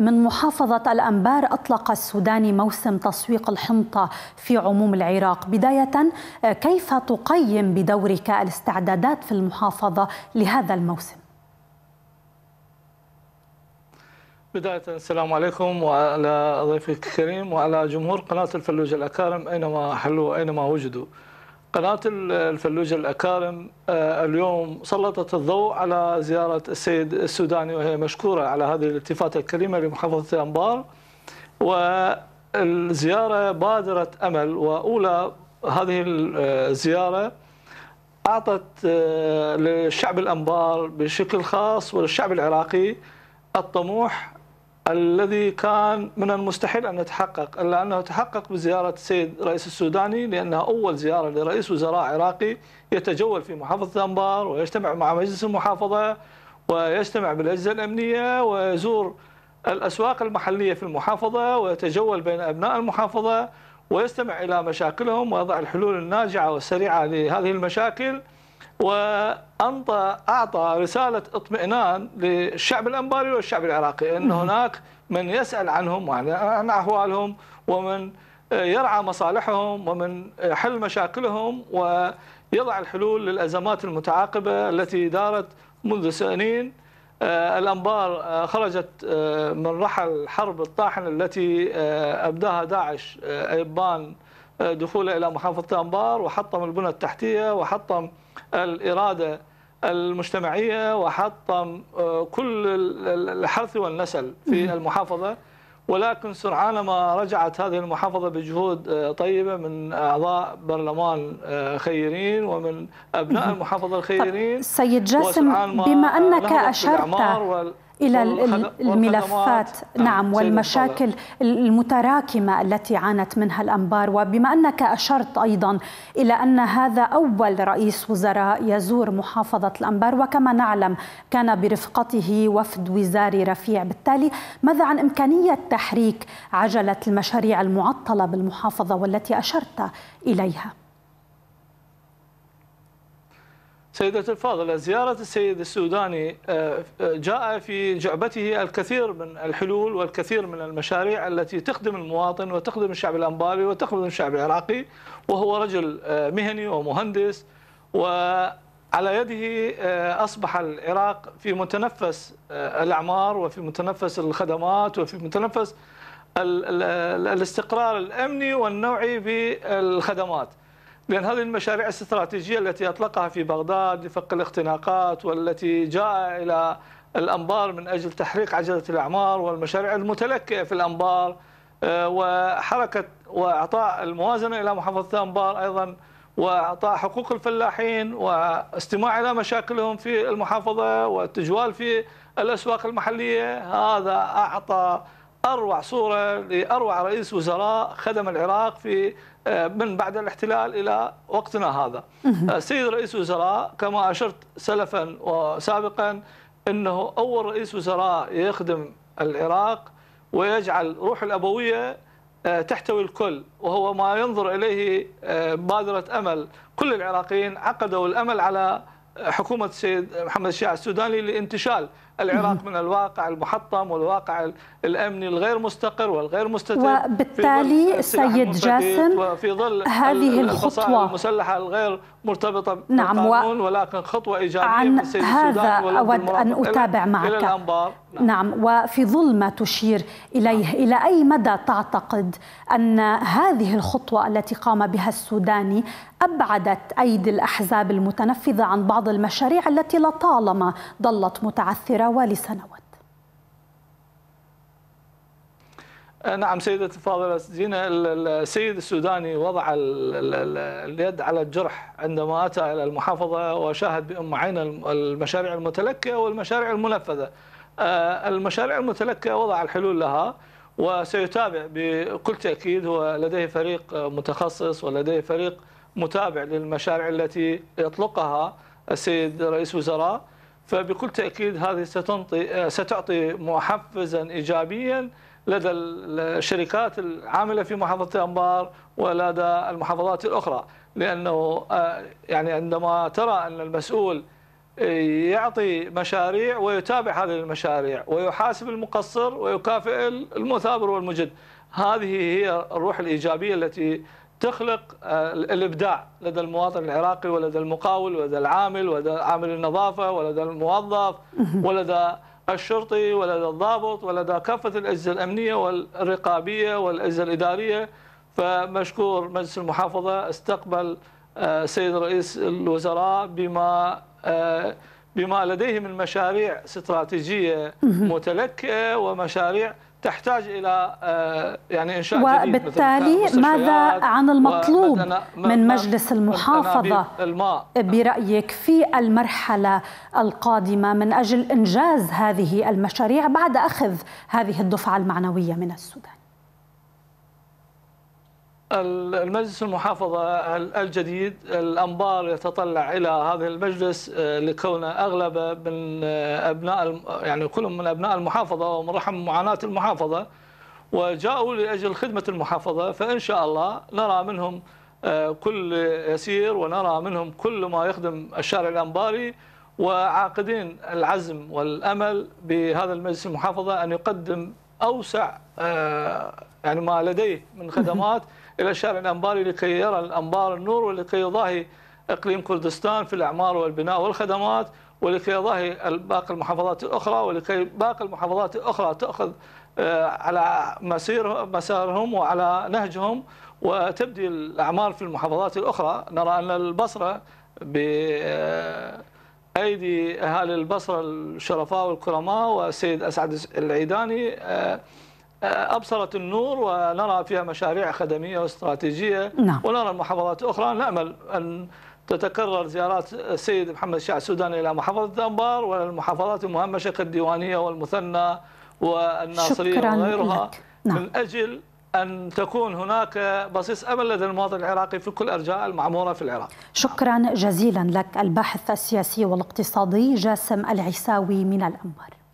من محافظة الأنبار أطلق السوداني موسم تسويق الحنطة في عموم العراق بداية آه، كيف تقيم بدورك الاستعدادات في المحافظة لهذا الموسم؟ بداية السلام عليكم وعلى ضيفك الكريم وعلى جمهور قناة الفلوج الأكارم أينما حلوا أينما وجدوا قناة الفلوجة الأكارم آه، اليوم سلطت الضوء على زيارة السيد السوداني وهي مشكورة على هذه الالتفاتة الكريمة لمحافظة أنبار والزيارة بادرة أمل وأولى هذه الزيارة آه، أعطت آه، للشعب الأنبار بشكل خاص وللشعب العراقي الطموح الذي كان من المستحيل أن يتحقق إلا أنه تحقق بزيارة السيد رئيس السوداني لأنها أول زيارة لرئيس وزراء عراقي يتجول في محافظة أنبار ويجتمع مع مجلس المحافظة ويجتمع بالأجهزة الأمنية ويزور الأسواق المحلية في المحافظة ويتجول بين أبناء المحافظة ويستمع إلى مشاكلهم ويضع الحلول الناجعة والسريعة لهذه المشاكل وأنطى أعطى رسالة اطمئنان للشعب الأنباري والشعب العراقي أن هناك من يسأل عنهم وعن أحوالهم ومن يرعى مصالحهم ومن يحل مشاكلهم ويضع الحلول للأزمات المتعاقبة التي دارت منذ سنين آه، الأنبار آه، خرجت آه، من رحل حرب الطاحنة التي أبداها داعش أيبان دخوله إلى محافظة أنبار وحطم البنى التحتية وحطم الإرادة المجتمعية وحطم آه، كل الحرث والنسل في المحافظة ولكن سرعان ما رجعت هذه المحافظة بجهود آه، طيبة من أعضاء برلمان آه، خيرين ومن أبناء المحافظة الخيرين سيد جاسم بما أنك أشرت الى الملفات نعم, نعم، والمشاكل المتراكمه التي عانت منها الانبار وبما انك اشرت ايضا الى ان هذا اول رئيس وزراء يزور محافظه الانبار وكما نعلم كان برفقته وفد وزاري رفيع بالتالي ماذا عن امكانيه تحريك عجله المشاريع المعطله بالمحافظه والتي اشرت اليها سيدة الفاضل زيارة السيد السوداني آه، آه، جاء في جعبته الكثير من الحلول والكثير من المشاريع التي تخدم المواطن وتخدم الشعب الأنباري وتخدم الشعب العراقي وهو رجل آه، مهني ومهندس وعلى يده أصبح العراق في متنفس الأعمار وفي متنفس الخدمات وفي متنفس الاستقرار الأمني والنوعي في الخدمات لأن هذه المشاريع الاستراتيجية التي أطلقها في بغداد لفك الاختناقات والتي جاء إلى الأنبار من أجل تحريق عجلة الأعمار والمشاريع المتلكئة في الأنبار آه، وحركة وإعطاء الموازنة إلى محافظة الأنبار أيضا وإعطاء حقوق الفلاحين واستماع إلى مشاكلهم في المحافظة والتجوال في الأسواق المحلية هذا أعطى أروع صورة لأروع رئيس وزراء خدم العراق في آه، من بعد الاحتلال إلى وقتنا هذا آه، سيد رئيس وزراء كما أشرت سلفا وسابقا أنه أول رئيس وزراء يخدم العراق ويجعل روح الأبوية آه، تحتوي الكل وهو ما ينظر إليه بادرة أمل كل العراقيين عقدوا الأمل على حكومة السيد محمد الشيع السوداني لانتشال العراق من الواقع المحطم والواقع الامني الغير مستقر والغير مستتر وبالتالي سيد جاسم وفي ظل هذه الخطوه المسلحه الغير مرتبطه نعم بالقانون ولكن خطوه ايجابيه عن هذا اود ان اتابع معك إلى الأنبار. نعم. نعم وفي ظل ما تشير اليه نعم. الى اي مدى تعتقد ان هذه الخطوه التي قام بها السوداني ابعدت ايدي الاحزاب المتنفذه عن بعض المشاريع التي لطالما ظلت متعثره الدعوه لسنوات أه، نعم سيدتي الفاضلة زينة السيد السوداني وضع اليد على الجرح عندما أتى إلى المحافظة وشاهد بأم عين المشاريع المتلكة والمشاريع المنفذة أه، المشاريع المتلكة وضع الحلول لها وسيتابع بكل تأكيد هو لديه فريق متخصص ولديه فريق متابع للمشاريع التي يطلقها السيد رئيس وزراء فبكل تأكيد هذه ستنطي آه، ستعطي محفزا إيجابيا لدى الشركات العاملة في محافظة الانبار ولدى المحافظات الأخرى لأنه آه، يعني عندما ترى أن المسؤول آه، يعطي مشاريع ويتابع هذه المشاريع ويحاسب المقصر ويكافئ المثابر والمجد هذه هي الروح الإيجابية التي تخلق آه، الابداع لدى المواطن العراقي ولدى المقاول ولدى العامل ولدى عامل النظافه ولدى الموظف ولدى الشرطي ولدى الضابط ولدى كافه الاجهزه الامنيه والرقابيه والاجهزه الاداريه فمشكور مجلس المحافظه استقبل آه، سيد رئيس الوزراء بما آه، بما لديه من مشاريع استراتيجيه متلكئه ومشاريع تحتاج الى آه، يعني انشاء وبالتالي جديد ماذا عن المطلوب من مجلس المحافظه برايك في المرحله القادمه من اجل انجاز هذه المشاريع بعد اخذ هذه الدفعه المعنويه من السودان المجلس المحافظة الجديد الأنبار يتطلع إلى هذا المجلس آه، لكون أغلب من آه، أبناء يعني كلهم من أبناء المحافظة ومن رحم معاناة المحافظة وجاءوا لأجل خدمة المحافظة فإن شاء الله نرى منهم آه، كل يسير ونرى منهم كل ما يخدم الشارع الأنباري وعاقدين العزم والأمل بهذا المجلس المحافظة أن يقدم أوسع آه، يعني ما لديه من خدمات إلى الشارع الأنباري لكي يرى الأنبار النور ولكي يضاهي إقليم كردستان في الأعمار والبناء والخدمات ولكي يضاهي باقي المحافظات الأخرى ولكي باقي المحافظات الأخرى تأخذ آه، على مسير مسارهم وعلى نهجهم وتبدي الأعمال في المحافظات الأخرى نرى أن البصرة ب آه، أيدي أهالي البصرة الشرفاء والكرماء والسيد أسعد العيداني آه، آه، أبصرت النور ونرى فيها مشاريع خدمية واستراتيجية نعم. ونرى المحافظات الأخرى نأمل أن تتكرر زيارات السيد محمد شاه السوداني إلى محافظة الانبار والمحافظات المهمشة كالديوانية والمثنى والناصرية وغيرها لك. نعم. من أجل أن تكون هناك بصيص أمل لدى المواطن العراقي في كل أرجاء المعمورة في العراق شكرا جزيلا لك الباحث السياسي والاقتصادي جاسم العساوي من الأنبار